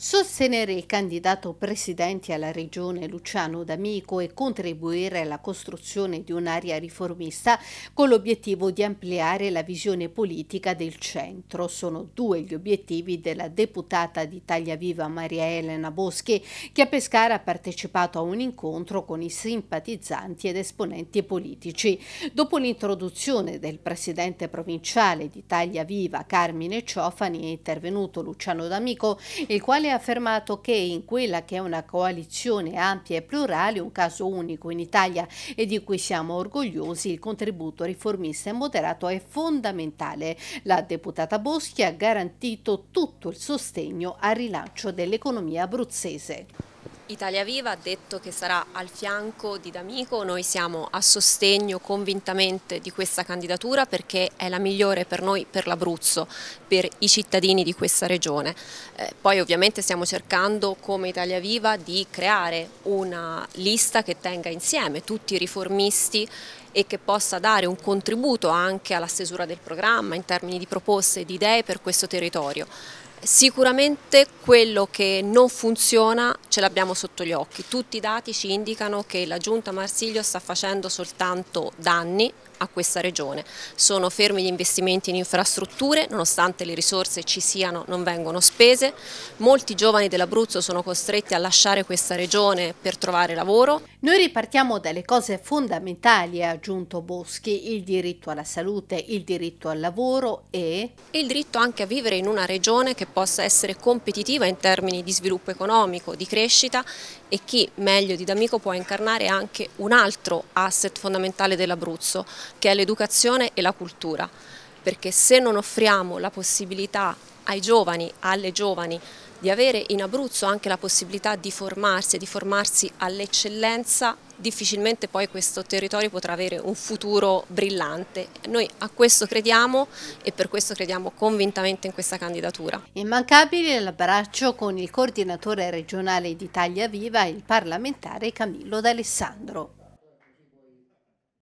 Sostenere il candidato presidente alla regione Luciano D'Amico e contribuire alla costruzione di un'area riformista con l'obiettivo di ampliare la visione politica del centro. Sono due gli obiettivi della deputata d'Italia Viva Maria Elena Boschi che a Pescara ha partecipato a un incontro con i simpatizzanti ed esponenti politici. Dopo l'introduzione del presidente provinciale d'Italia Viva Carmine Ciofani è intervenuto Luciano D'Amico il quale ha affermato che in quella che è una coalizione ampia e plurale, un caso unico in Italia e di cui siamo orgogliosi, il contributo riformista e moderato è fondamentale. La deputata Boschi ha garantito tutto il sostegno al rilancio dell'economia abruzzese. Italia Viva ha detto che sarà al fianco di D'Amico, noi siamo a sostegno convintamente di questa candidatura perché è la migliore per noi, per l'Abruzzo, per i cittadini di questa regione. Eh, poi ovviamente stiamo cercando come Italia Viva di creare una lista che tenga insieme tutti i riformisti e che possa dare un contributo anche alla stesura del programma in termini di proposte e di idee per questo territorio. Sicuramente quello che non funziona ce l'abbiamo sotto gli occhi, tutti i dati ci indicano che la giunta Marsiglio sta facendo soltanto danni a questa regione. Sono fermi gli investimenti in infrastrutture, nonostante le risorse ci siano non vengono spese, molti giovani dell'Abruzzo sono costretti a lasciare questa regione per trovare lavoro. Noi ripartiamo dalle cose fondamentali, ha aggiunto Boschi, il diritto alla salute, il diritto al lavoro e... e il diritto anche a vivere in una regione che possa essere competitiva in termini di sviluppo economico, di crescita e chi meglio di D'Amico può incarnare anche un altro asset fondamentale dell'Abruzzo che è l'educazione e la cultura perché se non offriamo la possibilità ai giovani, alle giovani di avere in Abruzzo anche la possibilità di formarsi e di formarsi all'eccellenza difficilmente poi questo territorio potrà avere un futuro brillante. Noi a questo crediamo e per questo crediamo convintamente in questa candidatura. Immancabile l'abbraccio con il coordinatore regionale d'Italia Viva, il parlamentare Camillo D'Alessandro.